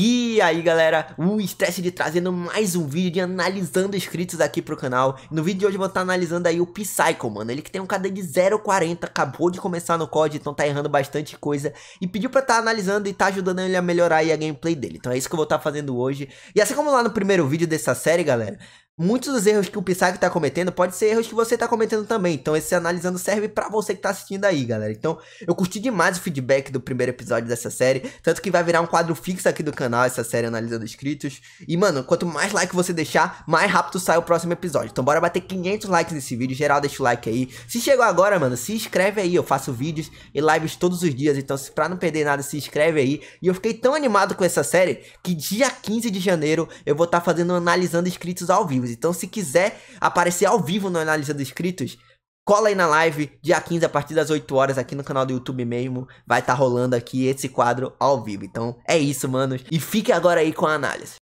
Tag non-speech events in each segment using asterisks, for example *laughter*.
E aí galera, o Stress de trazendo mais um vídeo de analisando inscritos aqui pro canal No vídeo de hoje eu vou estar tá analisando aí o Psycho, mano Ele que tem um KD de 0,40, acabou de começar no COD, então tá errando bastante coisa E pediu pra estar tá analisando e tá ajudando ele a melhorar aí a gameplay dele Então é isso que eu vou estar tá fazendo hoje E assim como lá no primeiro vídeo dessa série, galera muitos dos erros que o Psyche tá cometendo pode ser erros que você tá cometendo também. Então esse analisando serve para você que tá assistindo aí, galera. Então eu curti demais o feedback do primeiro episódio dessa série, tanto que vai virar um quadro fixo aqui do canal essa série analisando inscritos. E mano, quanto mais like você deixar, mais rápido sai o próximo episódio. Então bora bater 500 likes nesse vídeo, geral deixa o like aí. Se chegou agora, mano, se inscreve aí, eu faço vídeos e lives todos os dias, então pra não perder nada, se inscreve aí. E eu fiquei tão animado com essa série que dia 15 de janeiro eu vou estar tá fazendo analisando inscritos ao vivo. Então, se quiser aparecer ao vivo na análise dos inscritos, cola aí na live, dia 15, a partir das 8 horas, aqui no canal do YouTube mesmo. Vai estar tá rolando aqui esse quadro ao vivo. Então, é isso, manos. E fique agora aí com a análise.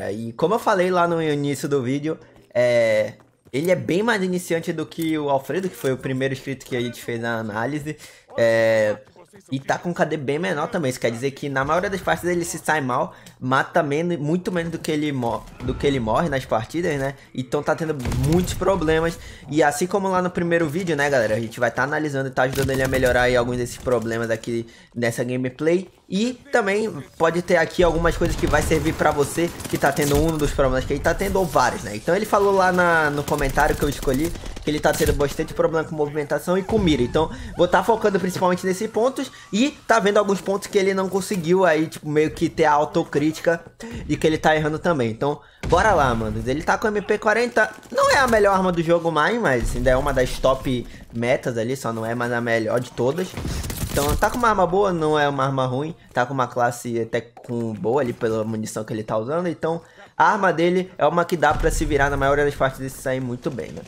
É, e como eu falei lá no início do vídeo, é... ele é bem mais iniciante do que o Alfredo, que foi o primeiro inscrito que a gente fez na análise. É... E tá com um KD bem menor também. Isso quer dizer que na maioria das partes ele se sai mal, mata menos, muito menos do que ele, do que ele morre nas partidas, né? Então tá tendo muitos problemas. E assim como lá no primeiro vídeo, né, galera? A gente vai estar tá analisando e tá ajudando ele a melhorar aí alguns desses problemas aqui nessa gameplay. E também pode ter aqui algumas coisas que vai servir pra você que tá tendo um dos problemas que ele tá tendo ou vários, né? Então ele falou lá na, no comentário que eu escolhi que ele tá tendo bastante problema com movimentação e com mira. Então vou estar tá focando principalmente nesses pontos e tá vendo alguns pontos que ele não conseguiu aí, tipo, meio que ter a autocrítica e que ele tá errando também. Então bora lá, mano. Ele tá com MP40, não é a melhor arma do jogo mais, mas ainda é uma das top metas ali, só não é mais a melhor de todas. Então, tá com uma arma boa, não é uma arma ruim. Tá com uma classe até com boa ali pela munição que ele tá usando. Então, a arma dele é uma que dá pra se virar na maioria das partes e sair muito bem, né?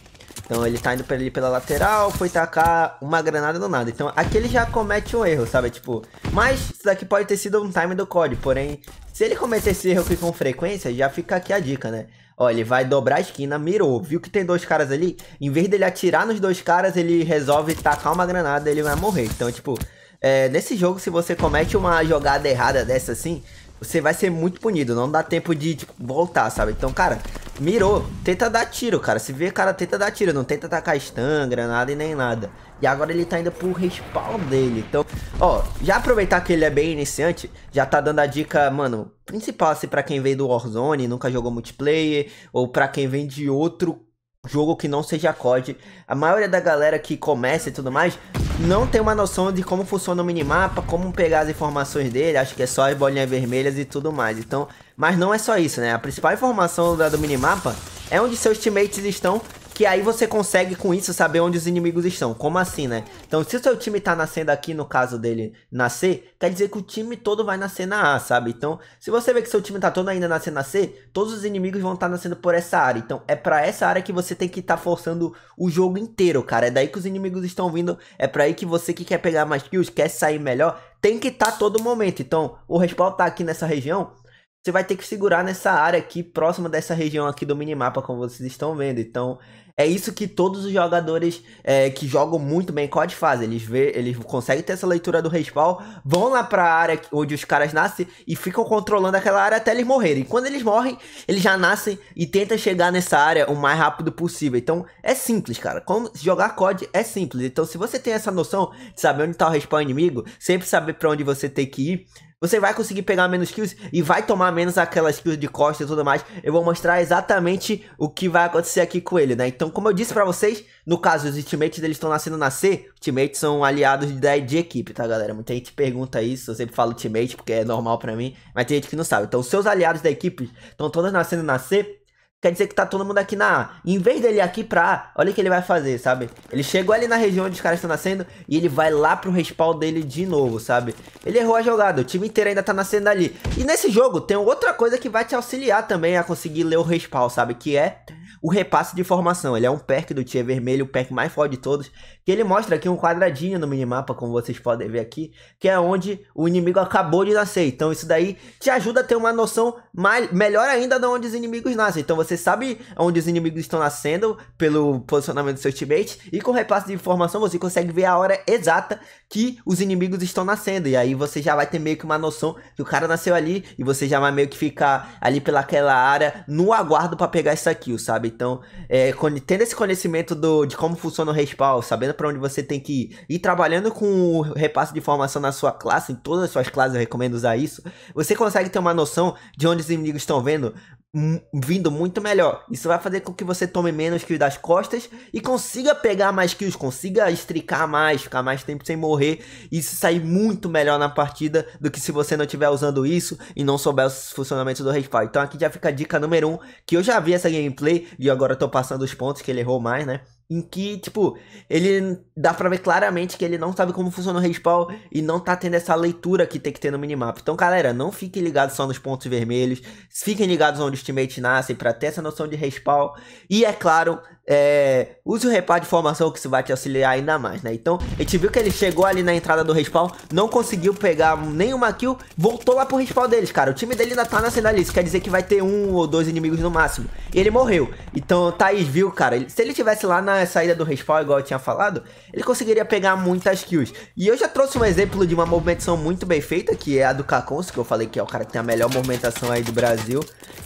Então ele tá indo pra ali pela lateral, foi tacar uma granada do nada. Então aqui ele já comete um erro, sabe? Tipo, mas isso daqui pode ter sido um time do COD, porém, se ele cometer esse erro aqui com frequência, já fica aqui a dica, né? Ó, ele vai dobrar a esquina, mirou, viu que tem dois caras ali? Em vez dele atirar nos dois caras, ele resolve tacar uma granada e ele vai morrer. Então, tipo, é, nesse jogo, se você comete uma jogada errada dessa assim, você vai ser muito punido. Não dá tempo de tipo, voltar, sabe? Então, cara, mirou, tenta dar tiro, cara. Se vê, cara, tenta dar tiro. Não tenta tacar stun, granada e nem nada. E agora ele tá indo pro respawn dele. Então, ó, já aproveitar que ele é bem iniciante, já tá dando a dica, mano, principal assim pra quem vem do Warzone, nunca jogou multiplayer, ou pra quem vem de outro jogo que não seja COD. A maioria da galera que começa e tudo mais não tem uma noção de como funciona o minimapa, como pegar as informações dele, acho que é só as bolinhas vermelhas e tudo mais. Então, mas não é só isso, né? A principal informação do minimapa é onde seus teammates estão que aí você consegue com isso saber onde os inimigos estão. Como assim, né? Então, se o seu time tá nascendo aqui, no caso dele nascer, quer dizer que o time todo vai nascer na A, sabe? Então, se você vê que seu time tá todo ainda nascendo na C, todos os inimigos vão estar tá nascendo por essa área. Então, é para essa área que você tem que estar tá forçando o jogo inteiro, cara. É daí que os inimigos estão vindo, é para aí que você que quer pegar mais kills, quer sair melhor, tem que estar tá todo momento. Então, o respawn tá aqui nessa região, você vai ter que segurar nessa área aqui, próxima dessa região aqui do minimapa, como vocês estão vendo. Então, é isso que todos os jogadores é, que jogam muito bem COD fazem. Eles, vê, eles conseguem ter essa leitura do respawn, vão lá pra área onde os caras nascem e ficam controlando aquela área até eles morrerem. Quando eles morrem, eles já nascem e tentam chegar nessa área o mais rápido possível. Então, é simples, cara. Como jogar COD é simples. Então, se você tem essa noção de saber onde tá o respawn inimigo, sempre saber para onde você tem que ir, você vai conseguir pegar menos kills e vai tomar menos aquelas kills de costas e tudo mais. Eu vou mostrar exatamente o que vai acontecer aqui com ele, né? Então, como eu disse pra vocês, no caso, os teammates deles estão nascendo na C. Teammates são aliados de, de equipe, tá, galera? Muita gente pergunta isso, eu sempre falo teammate porque é normal pra mim. Mas tem gente que não sabe. Então, seus aliados da equipe estão todos nascendo na C Quer dizer que tá todo mundo aqui na A. Em vez dele ir aqui pra A, olha o que ele vai fazer, sabe? Ele chegou ali na região onde os caras estão nascendo e ele vai lá pro respawn dele de novo, sabe? Ele errou a jogada, o time inteiro ainda tá nascendo ali. E nesse jogo tem outra coisa que vai te auxiliar também a conseguir ler o respawn, sabe? Que é o repasse de formação. Ele é um perk do Tia vermelho, o perk mais forte de todos, que ele mostra aqui um quadradinho no minimapa, como vocês podem ver aqui, que é onde o inimigo acabou de nascer. Então isso daí te ajuda a ter uma noção mais, melhor ainda de onde os inimigos nascem. Então você sabe onde os inimigos estão nascendo pelo posicionamento do seu teammates, e com o repasse de informação você consegue ver a hora exata que os inimigos estão nascendo. E aí você já vai ter meio que uma noção que o cara nasceu ali, e você já vai meio que ficar ali pelaquela área no aguardo para pegar essa kill, sabe? Então, é, tendo esse conhecimento do, de como funciona o respawn, sabendo para onde você tem que ir, e trabalhando com o repasse de informação na sua classe, em todas as suas classes, eu recomendo usar isso, você consegue ter uma noção de onde os inimigos estão vendo, vindo muito melhor. Isso vai fazer com que você tome menos kills das costas e consiga pegar mais kills, consiga estricar mais, ficar mais tempo sem morrer. Isso sair muito melhor na partida do que se você não estiver usando isso e não souber os funcionamentos do respawn. Então aqui já fica a dica número 1, um, que eu já vi essa gameplay e agora eu tô passando os pontos que ele errou mais, né? Em que, tipo, ele dá pra ver claramente que ele não sabe como funciona o respawn e não tá tendo essa leitura que tem que ter no minimapa. Então, galera, não fiquem ligados só nos pontos vermelhos, fiquem ligados onde os teammates nascem pra ter essa noção de respawn. E, é claro, é, use o reparo de formação que isso vai te auxiliar ainda mais, né? Então, a gente viu que ele chegou ali na entrada do respawn, não conseguiu pegar nenhuma kill, voltou lá pro respawn deles, cara. O time dele ainda tá na finalista, quer dizer que vai ter um ou dois inimigos no máximo. E ele morreu. Então, Thaís viu, cara, se ele tivesse lá na saída do respawn, igual eu tinha falado, ele conseguiria pegar muitas kills. E eu já trouxe um exemplo de uma movimentação muito bem feita, que é a do Kakons, que eu falei que é o cara que tem a melhor movimentação aí do Brasil.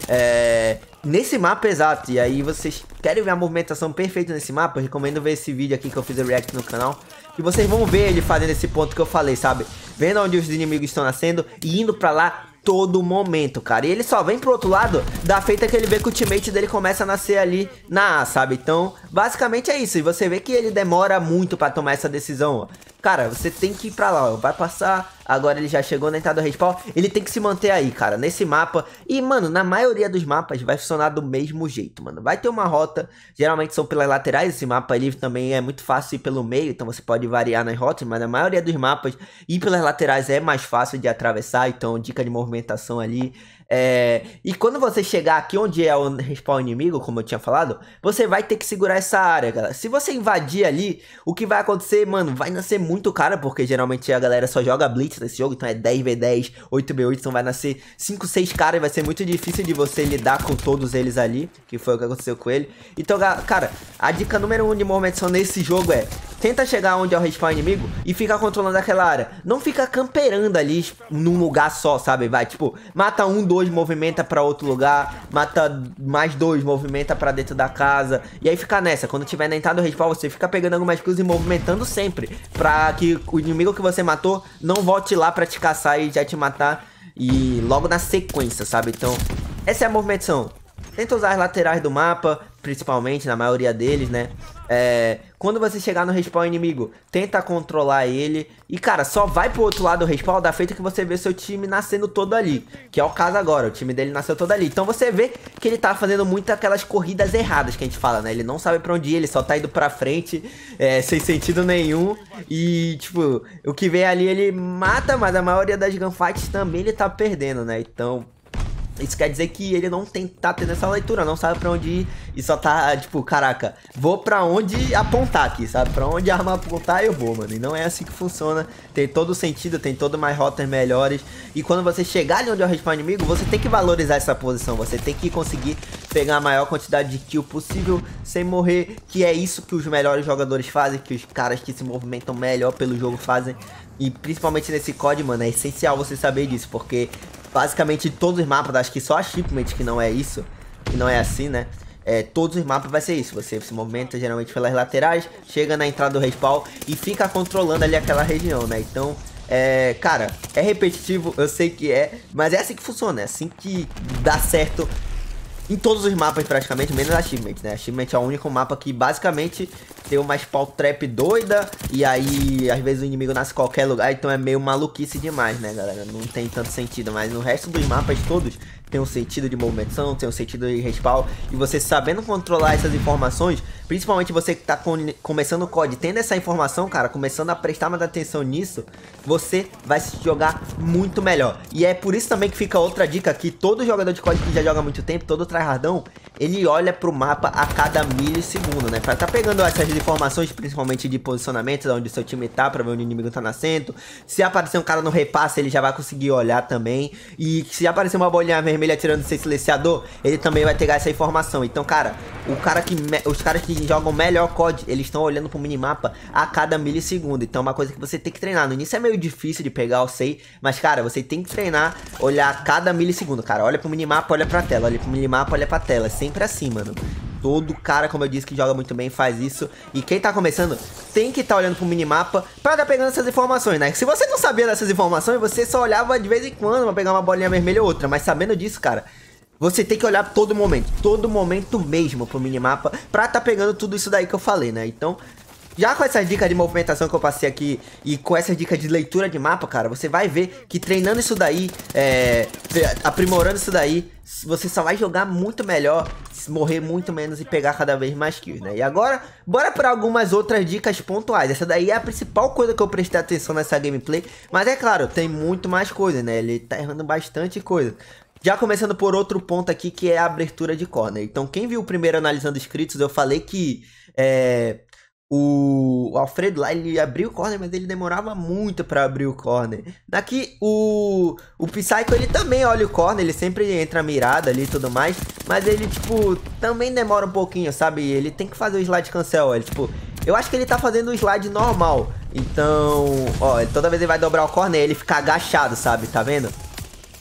É... Nesse mapa exato, e aí vocês querem ver a movimentação perfeita nesse mapa, recomendo ver esse vídeo aqui que eu fiz o react no canal. E vocês vão ver ele fazendo esse ponto que eu falei, sabe? Vendo onde os inimigos estão nascendo e indo pra lá todo momento, cara. E ele só vem pro outro lado da feita que ele vê que o teammate dele começa a nascer ali na A, sabe? Então, basicamente é isso. E você vê que ele demora muito pra tomar essa decisão, ó. Cara, você tem que ir pra lá, ó. Vai passar. Agora ele já chegou na entrada do respawn. Ele tem que se manter aí, cara, nesse mapa. E, mano, na maioria dos mapas vai funcionar do mesmo jeito, mano. Vai ter uma rota. Geralmente são pelas laterais. Esse mapa ali também é muito fácil ir pelo meio. Então você pode variar nas rotas. Mas na maioria dos mapas ir pelas laterais é mais fácil de atravessar. Então, dica de movimentação ali. É, e quando você chegar aqui onde é o respawn inimigo, como eu tinha falado, você vai ter que segurar essa área, galera. Se você invadir ali, o que vai acontecer, mano, vai nascer muito cara, porque geralmente a galera só joga Blitz nesse jogo, então é 10v10, 8v8, então vai nascer 5, 6 caras e vai ser muito difícil de você lidar com todos eles ali, que foi o que aconteceu com ele. Então, cara, a dica número 1 um de movimentação nesse jogo é, tenta chegar onde é o respawn inimigo e fica controlando aquela área. Não fica camperando ali num lugar só, sabe? Vai, tipo, mata um, dois, dois, movimenta para outro lugar, mata mais dois, movimenta para dentro da casa. E aí fica nessa, quando tiver na entrada do respawn, você fica pegando algumas coisas e movimentando sempre, pra que o inimigo que você matou não volte lá pra te caçar e já te matar e logo na sequência, sabe? Então, essa é a movimentação. Tenta usar as laterais do mapa, principalmente, na maioria deles, né? É, quando você chegar no respawn inimigo, tenta controlar ele. E, cara, só vai pro outro lado do respawn da feita que você vê seu time nascendo todo ali. Que é o caso agora, o time dele nasceu todo ali. Então você vê que ele tá fazendo muito aquelas corridas erradas que a gente fala, né? Ele não sabe pra onde ir, ele só tá indo pra frente, é, sem sentido nenhum. E, tipo, o que vem ali ele mata, mas a maioria das gunfights também ele tá perdendo, né? Então, isso quer dizer que ele não tem, tá tendo essa leitura, não sabe para onde ir e só tá, tipo, caraca, vou para onde apontar aqui, sabe? Para onde a arma apontar eu vou, mano. E não é assim que funciona. Tem todo o sentido, tem todas mais rotas melhores. E quando você chegar ali onde eu é respawn inimigo, você tem que valorizar essa posição. Você tem que conseguir pegar a maior quantidade de kill possível sem morrer. Que é isso que os melhores jogadores fazem, que os caras que se movimentam melhor pelo jogo fazem. E principalmente nesse COD, mano, é essencial você saber disso, porque basicamente todos os mapas, acho que só a Shipment que não é isso, que não é assim, né? É, todos os mapas vai ser isso, você se movimenta geralmente pelas laterais, chega na entrada do respawn e fica controlando ali aquela região, né? Então, é, cara, é repetitivo, eu sei que é, mas é assim que funciona, é assim que dá certo em todos os mapas praticamente, menos Achievement, né? Achievement é o único mapa que basicamente tem uma spawn trap doida e aí às vezes o inimigo nasce em qualquer lugar, então é meio maluquice demais, né, galera? Não tem tanto sentido, mas no resto dos mapas todos tem um sentido de movimentação, tem um sentido de respawn. E você sabendo controlar essas informações, principalmente você que está começando o COD, tendo essa informação, cara, começando a prestar mais atenção nisso, você vai se jogar muito melhor. E é por isso também que fica outra dica que todo jogador de COD que já joga há muito tempo, todo tryhardão, ele olha pro mapa a cada milissegundo, né? Pra tá, tá pegando essas informações, principalmente de posicionamento, onde seu time tá, pra ver onde o inimigo tá nascendo. Se aparecer um cara no repasse, ele já vai conseguir olhar também. E se aparecer uma bolinha vermelha tirando seu silenciador, ele também vai pegar essa informação. Então, cara, o cara que os caras que jogam melhor COD, eles estão olhando pro minimapa a cada milissegundo. Então, é uma coisa que você tem que treinar. No início é meio difícil de pegar, eu sei. Mas, cara, você tem que treinar, olhar a cada milissegundo, cara. Olha pro minimapa, olha pra tela. Olha pro minimapa, olha pra tela. Sem sempre assim, cima, mano. Todo cara, como eu disse, que joga muito bem faz isso. E quem tá começando tem que estar tá olhando pro minimapa pra tá pegando essas informações, né? Se você não sabia dessas informações, você só olhava de vez em quando pra pegar uma bolinha vermelha ou outra. Mas sabendo disso, cara, você tem que olhar todo momento, todo momento mesmo pro minimapa pra tá pegando tudo isso daí que eu falei, né? Então, já com essas dicas de movimentação que eu passei aqui e com essas dicas de leitura de mapa, cara, você vai ver que treinando isso daí, é, aprimorando isso daí, você só vai jogar muito melhor, morrer muito menos e pegar cada vez mais kills, né? E agora, bora para algumas outras dicas pontuais. Essa daí é a principal coisa que eu prestei atenção nessa gameplay, mas é claro, tem muito mais coisa, né? Ele tá errando bastante coisa. Já começando por outro ponto aqui, que é a abertura de corner. Então, quem viu o primeiro analisando inscritos, eu falei que... É o Alfredo lá, ele abriu o corner, mas ele demorava muito para abrir o corner. Daqui, o, o Psycho, ele também olha o corner, ele sempre entra mirada ali e tudo mais. Mas ele, tipo, também demora um pouquinho, sabe? Ele tem que fazer o slide cancel, ele, tipo... Eu acho que ele tá fazendo o slide normal. Então, ó, toda vez ele vai dobrar o corner, ele fica agachado, sabe? Tá vendo?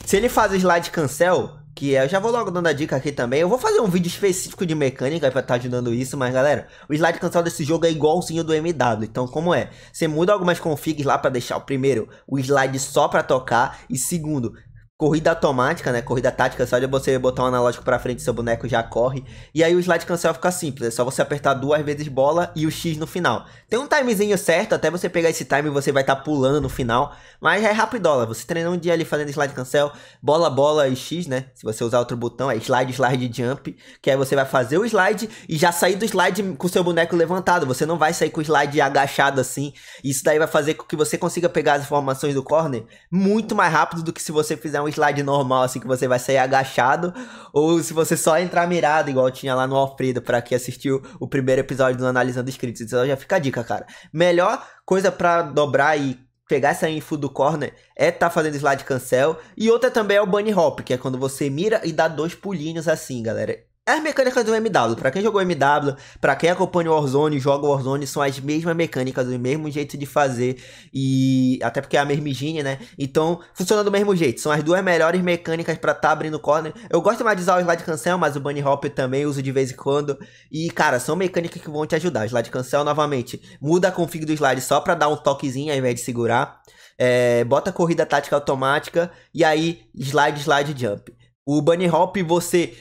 Se ele faz o slide cancel, que é, eu já vou logo dando a dica aqui também. Eu vou fazer um vídeo específico de mecânica pra estar tá ajudando isso, mas galera, o slide cancel desse jogo é igualzinho do MW. Então, como é? Você muda algumas configs lá pra deixar, o primeiro, o slide só pra tocar, e segundo, corrida automática, né? Corrida tática, só de você botar um analógico pra frente, seu boneco já corre. E aí o slide cancel fica simples, é só você apertar duas vezes bola e o X no final. Tem um timezinho certo, até você pegar esse time você vai estar tá pulando no final, mas é rapidola. Você treina um dia ali fazendo slide cancel, bola, bola e X, né? Se você usar outro botão, é slide, slide, jump, que aí você vai fazer o slide e já sair do slide com seu boneco levantado. Você não vai sair com o slide agachado assim. Isso daí vai fazer com que você consiga pegar as informações do corner muito mais rápido do que se você fizer um slide normal, assim, que você vai sair agachado, ou se você só entrar mirado, igual tinha lá no Alfredo, para quem assistiu o primeiro episódio do Analisando Escritos. Então já fica a dica, cara. Melhor coisa para dobrar e pegar essa info do corner é tá fazendo slide cancel. E outra também é o bunny hop, que é quando você mira e dá dois pulinhos assim, galera. É as mecânicas do MW. Pra quem jogou MW, pra quem acompanha o Warzone, joga o Warzone, são as mesmas mecânicas, o mesmo jeito de fazer. E até porque é a mesma engine, né? Então, funciona do mesmo jeito. São as duas melhores mecânicas pra tá abrindo corner. Eu gosto mais de usar o slide cancel, mas o bunny hop também uso de vez em quando. E, cara, são mecânicas que vão te ajudar. O slide cancel, novamente, muda a config do slide só pra dar um toquezinho ao invés de segurar. É, bota corrida tática automática e aí slide, slide, jump. O bunny hop você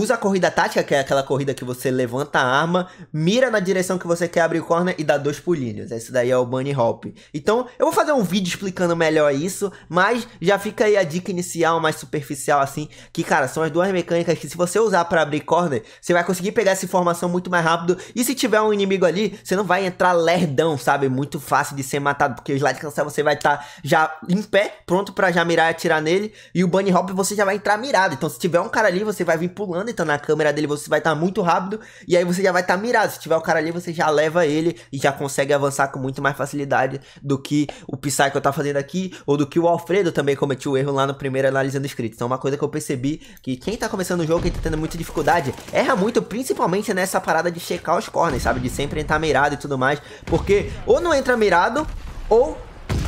usa a corrida tática, que é aquela corrida que você levanta a arma, mira na direção que você quer abrir o corner e dá dois pulinhos. Esse daí é o bunny hop. Então, eu vou fazer um vídeo explicando melhor isso, mas já fica aí a dica inicial, mais superficial assim, que cara, são as duas mecânicas que se você usar para abrir corner, você vai conseguir pegar essa informação muito mais rápido e se tiver um inimigo ali, você não vai entrar lerdão, sabe? Muito fácil de ser matado, porque o slide cancel você vai estar tá já em pé, pronto para já mirar e atirar nele, e o bunny hop você já vai entrar mirado. Então, se tiver um cara ali, você vai vir pulando atirando, então na câmera dele você vai estar tá muito rápido e aí você já vai estar tá mirado. Se tiver o cara ali, você já leva ele e já consegue avançar com muito mais facilidade do que o Psycho tá fazendo aqui ou do que o Alfredo também cometeu o erro lá no primeiro analisando script. Então uma coisa que eu percebi que quem tá começando o jogo, quem tá tendo muita dificuldade, erra muito, principalmente nessa parada de checar os corners, sabe? De sempre entrar mirado e tudo mais, porque ou não entra mirado ou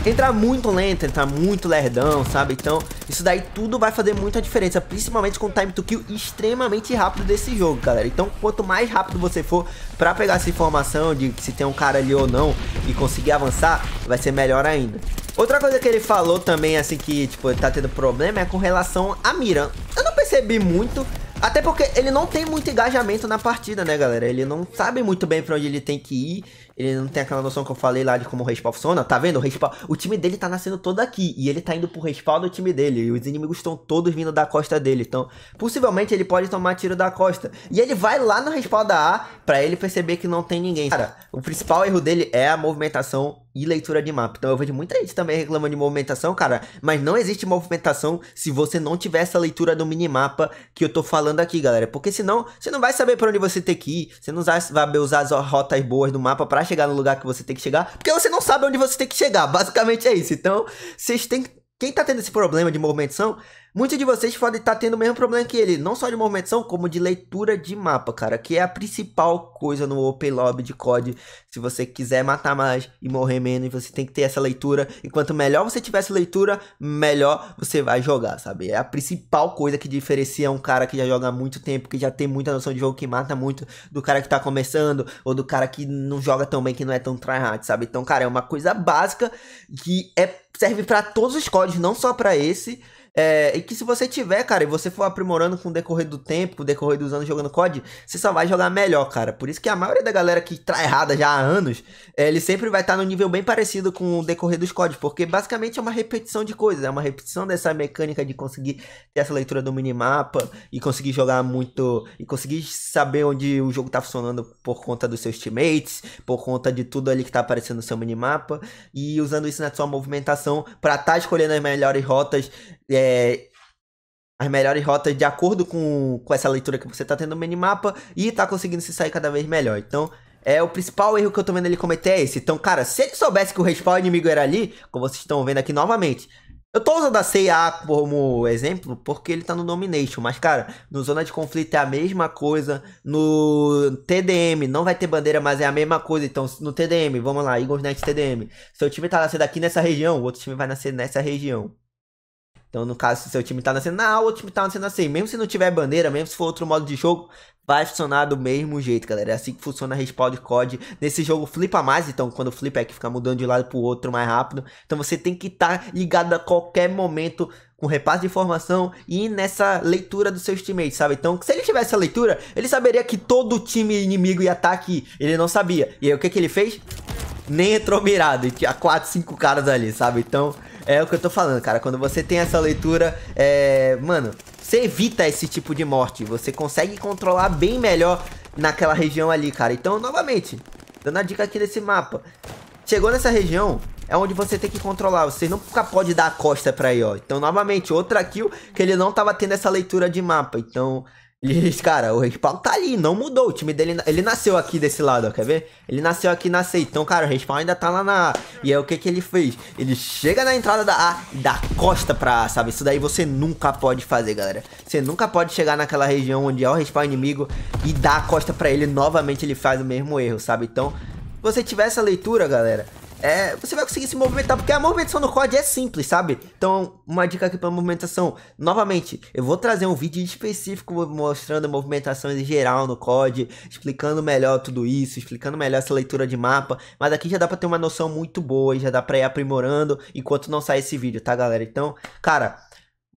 entrar muito lento, entrar muito lerdão, sabe? Então, isso daí tudo vai fazer muita diferença, principalmente com o time to kill extremamente rápido desse jogo, galera. Então, quanto mais rápido você for pra pegar essa informação de se tem um cara ali ou não e conseguir avançar, vai ser melhor ainda. Outra coisa que ele falou também, assim, que, tipo, ele tá tendo problema é com relação à mira. Eu não percebi muito, até porque ele não tem muito engajamento na partida, né, galera? Ele não sabe muito bem pra onde ele tem que ir. Ele não tem aquela noção que eu falei lá de como o respawn funciona. Tá vendo? O, respawn, o time dele tá nascendo todo aqui. E ele tá indo pro respawn do time dele. E os inimigos estão todos vindo da costa dele. Então, possivelmente ele pode tomar tiro da costa. E ele vai lá no respawn da A pra ele perceber que não tem ninguém. Cara, o principal erro dele é a movimentação e leitura de mapa. Então eu vejo muita gente também reclamando de movimentação, cara. Mas não existe movimentação se você não tiver essa leitura do minimapa que eu tô falando aqui, galera. Porque senão você não vai saber pra onde você tem que ir. Você não vai usar as rotas boas do mapa pra chegar no lugar que você tem que chegar, porque você não sabe onde você tem que chegar. *laughs* Basicamente é isso. Então, vocês têm quem tá tendo esse problema de movimentação, Muitos de vocês podem estar tá tendo o mesmo problema que ele, não só de movimentação, como de leitura de mapa, cara, que é a principal coisa no Open Lobby de COD. Se você quiser matar mais e morrer menos, você tem que ter essa leitura. E quanto melhor você tiver essa leitura, melhor você vai jogar, sabe? É a principal coisa que diferencia um cara que já joga há muito tempo, que já tem muita noção de jogo, que mata muito, do cara que tá começando, ou do cara que não joga tão bem, que não é tão tryhard, sabe? Então, cara, é uma coisa básica que é, serve para todos os códigos, não só para esse. É, e que se você tiver, cara, e você for aprimorando com o decorrer do tempo, com o decorrer dos anos jogando COD, você só vai jogar melhor, cara. Por isso que a maioria da galera que tá errada já há anos, é, ele sempre vai estar tá no nível bem parecido com o decorrer dos CODs, porque basicamente é uma repetição de coisas, é uma repetição dessa mecânica de conseguir ter essa leitura do minimapa e conseguir jogar muito, e conseguir saber onde o jogo tá funcionando por conta dos seus teammates, por conta de tudo ali que tá aparecendo no seu minimapa, e usando isso na sua movimentação para estar tá escolhendo as melhores rotas é, as melhores rotas de acordo com, com essa leitura que você está tendo no minimapa e está conseguindo se sair cada vez melhor. Então, é o principal erro que eu estou vendo ele cometer é esse. Então, cara, se ele soubesse que o respawn inimigo era ali, como vocês estão vendo aqui novamente, eu tô usando a CIA como exemplo porque ele tá no Domination, mas cara, no Zona de Conflito é a mesma coisa, no TDM não vai ter bandeira, mas é a mesma coisa, então no TDM, vamos lá, Eagles Net TDM, seu time tá nascendo aqui nessa região, o outro time vai nascer nessa região. Então, no caso, se seu time tá na cena A, ah, o outro time tá nascendo assim Mesmo se não tiver bandeira, mesmo se for outro modo de jogo, vai funcionar do mesmo jeito, galera. É assim que funciona a respawn de COD. Nesse jogo flipa mais, então quando flipa é que fica mudando de um lado pro outro mais rápido. Então você tem que estar tá ligado a qualquer momento com repasse de informação e nessa leitura dos seus teammates, sabe? Então, se ele tivesse a leitura, ele saberia que todo time inimigo ia estar tá aqui. Ele não sabia. E aí, o que que ele fez? Nem entrou mirado. E tinha 4, 5 caras ali, sabe? Então... É o que eu tô falando, cara. Quando você tem essa leitura, é... mano, você evita esse tipo de morte. Você consegue controlar bem melhor naquela região ali, cara. Então, novamente, dando a dica aqui desse mapa. Chegou nessa região, é onde você tem que controlar. Você nunca pode dar a costa pra aí, ó. Então, novamente, outra kill que ele não tava tendo essa leitura de mapa. Então, e, cara, o respawn tá ali, não mudou. O time dele, ele nasceu aqui desse lado, ó, quer ver? Ele nasceu aqui na C. Então, cara, o Rei ainda tá lá na A. E aí, o que que ele fez? Ele chega na entrada da A e dá costa pra A, sabe? Isso daí você nunca pode fazer, galera. Você nunca pode chegar naquela região onde é o respawn inimigo e dar a costa pra ele. Novamente ele faz o mesmo erro, sabe? Então, se você tiver essa leitura, galera, é, você vai conseguir se movimentar, porque a movimentação no COD é simples, sabe? Então, uma dica aqui pra movimentação. Novamente, eu vou trazer um vídeo específico mostrando a movimentação em geral no COD, explicando melhor tudo isso, explicando melhor essa leitura de mapa, mas aqui já dá pra ter uma noção muito boa e já dá pra ir aprimorando enquanto não sair esse vídeo, tá, galera? Então, cara...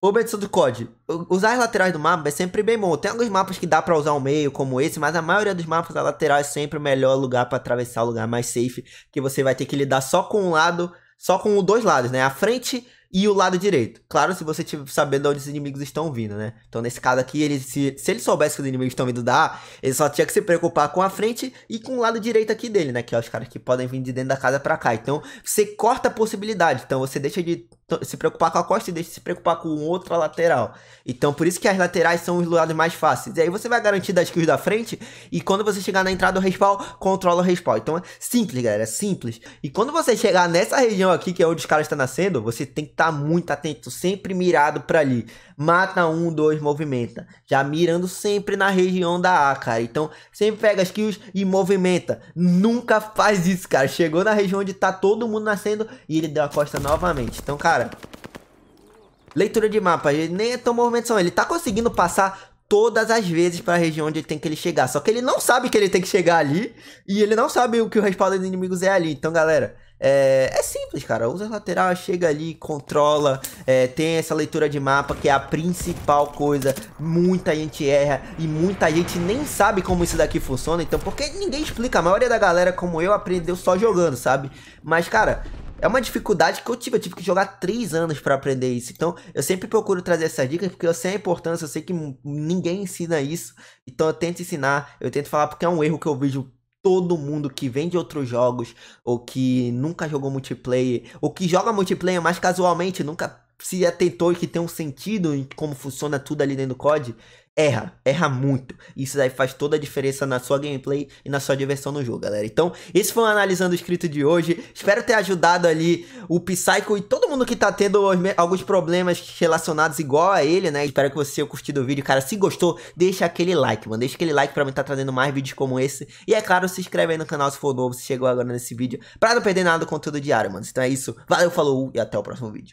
Boba edição é do COD. Usar as laterais do mapa é sempre bem bom. Tem alguns mapas que dá para usar o meio, como esse, mas a maioria dos mapas a lateral é sempre o melhor lugar para atravessar o lugar mais safe, que você vai ter que lidar só com um lado, só com os dois lados, né? A frente e o lado direito. Claro, se você tiver sabendo onde os inimigos estão vindo, né? Então, nesse caso aqui, ele, se, se ele soubesse que os inimigos estão vindo da A, ele só tinha que se preocupar com a frente e com o lado direito aqui dele, né? Que é os caras que podem vir de dentro da casa para cá. Então, você corta a possibilidade. Então, você deixa de então, se preocupar com a costa e deixa de se preocupar com outra lateral. Então, por isso que as laterais são os lados mais fáceis. E aí você vai garantir das kills da frente e quando você chegar na entrada do respawn, controla o respawn. Então é simples, galera, é simples. E quando você chegar nessa região aqui, que é onde os caras estão nascendo, você tem que estar tá muito atento, sempre mirado para ali mata um, dois, movimenta. Já mirando sempre na região da A, cara. Então, sempre pega as kills e movimenta. Nunca faz isso, cara. Chegou na região onde tá todo mundo nascendo e ele deu a costa novamente. Então, cara... Leitura de mapa, ele nem é tão movimentação, ele tá conseguindo passar todas as vezes para a região onde ele tem que ele chegar. Só que ele não sabe que ele tem que chegar ali e ele não sabe o que o respaldo dos inimigos é ali. Então, galera, é, é, simples, cara. Usa a lateral, chega ali, controla. É, tem essa leitura de mapa que é a principal coisa. Muita gente erra e muita gente nem sabe como isso daqui funciona. Então, porque ninguém explica. A maioria da galera, como eu, aprendeu só jogando, sabe? Mas, cara, é uma dificuldade que eu tive. Eu tive que jogar 3 anos para aprender isso. Então, eu sempre procuro trazer essas dicas porque eu sei a importância. Eu sei que ninguém ensina isso. Então, eu tento ensinar. Eu tento falar porque é um erro que eu vejo todo mundo que vende outros jogos, ou que nunca jogou multiplayer, ou que joga multiplayer mais casualmente, nunca se atentou e que tem um sentido em como funciona tudo ali dentro do COD, erra, erra muito. Isso aí faz toda a diferença na sua gameplay e na sua diversão no jogo, galera. Então, esse foi o Analisando o Escrito de hoje. Espero ter ajudado ali o Psycho e todo mundo que tá tendo alguns problemas relacionados igual a ele, né? Espero que você tenha curtido o vídeo. Cara, se gostou, deixa aquele like, mano. Deixa aquele like pra mim estar tá trazendo mais vídeos como esse. E é claro, se inscreve aí no canal se for novo, se chegou agora nesse vídeo, pra não perder nada do conteúdo diário, mano. Então é isso. Valeu, falou e até o próximo vídeo.